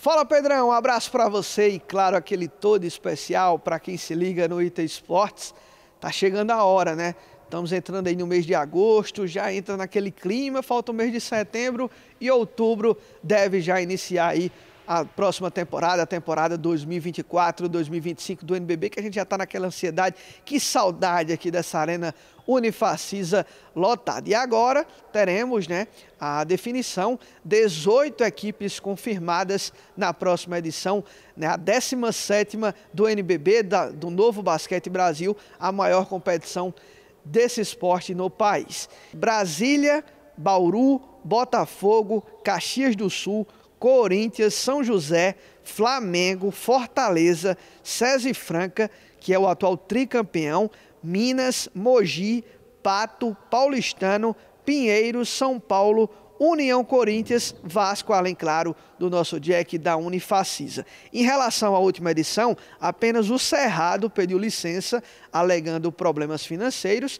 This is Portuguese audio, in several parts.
Fala Pedrão, um abraço para você e claro aquele todo especial para quem se liga no Ita Esportes. Tá chegando a hora, né? Estamos entrando aí no mês de agosto, já entra naquele clima, falta o mês de setembro e outubro deve já iniciar aí a próxima temporada, a temporada 2024, 2025 do NBB, que a gente já está naquela ansiedade. Que saudade aqui dessa arena Unifacisa lotada. E agora teremos né, a definição: 18 equipes confirmadas na próxima edição, né, a 17 do NBB, da, do Novo Basquete Brasil, a maior competição desse esporte no país. Brasília, Bauru, Botafogo, Caxias do Sul, Corinthians, São José, Flamengo, Fortaleza, César Franca, que é o atual tricampeão, Minas, Mogi, Pato, Paulistano, Pinheiro, São Paulo, União Corinthians, Vasco, além, claro, do nosso Jack da Unifacisa. Em relação à última edição, apenas o Cerrado pediu licença, alegando problemas financeiros,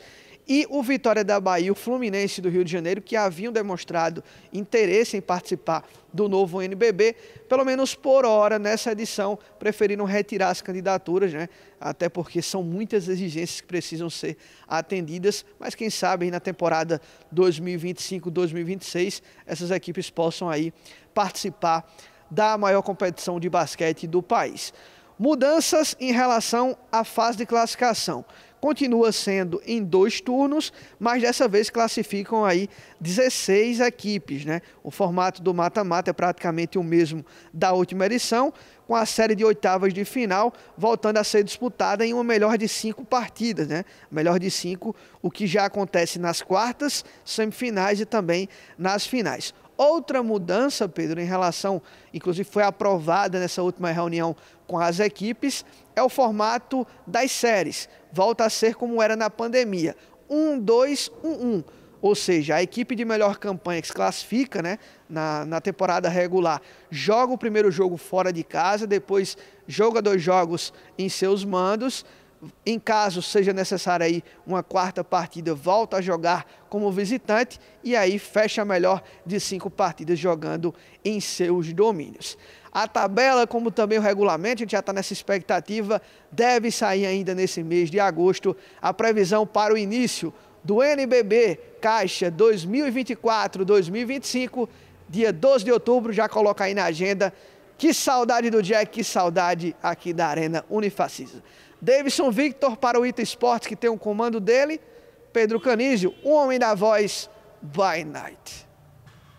e o Vitória da Bahia, o Fluminense do Rio de Janeiro, que haviam demonstrado interesse em participar do novo NBB, pelo menos por hora nessa edição, preferiram retirar as candidaturas, né? até porque são muitas exigências que precisam ser atendidas, mas quem sabe na temporada 2025-2026 essas equipes possam aí participar da maior competição de basquete do país. Mudanças em relação à fase de classificação. Continua sendo em dois turnos, mas dessa vez classificam aí 16 equipes, né? O formato do mata-mata é praticamente o mesmo da última edição, com a série de oitavas de final voltando a ser disputada em uma melhor de cinco partidas, né? Melhor de cinco, o que já acontece nas quartas, semifinais e também nas finais. Outra mudança, Pedro, em relação, inclusive foi aprovada nessa última reunião com as equipes, é o formato das séries. Volta a ser como era na pandemia: 1, 2, 1, 1. Ou seja, a equipe de melhor campanha que se classifica né, na, na temporada regular joga o primeiro jogo fora de casa, depois joga dois jogos em seus mandos em caso seja necessária aí uma quarta partida, volta a jogar como visitante e aí fecha melhor de cinco partidas jogando em seus domínios. A tabela, como também o regulamento, a gente já está nessa expectativa, deve sair ainda nesse mês de agosto. A previsão para o início do NBB Caixa 2024-2025, dia 12 de outubro, já coloca aí na agenda. Que saudade do Jack, que saudade aqui da Arena Unifacisa. Davidson Victor para o Ita Esportes, que tem o um comando dele. Pedro Canizio, o homem da voz, by night.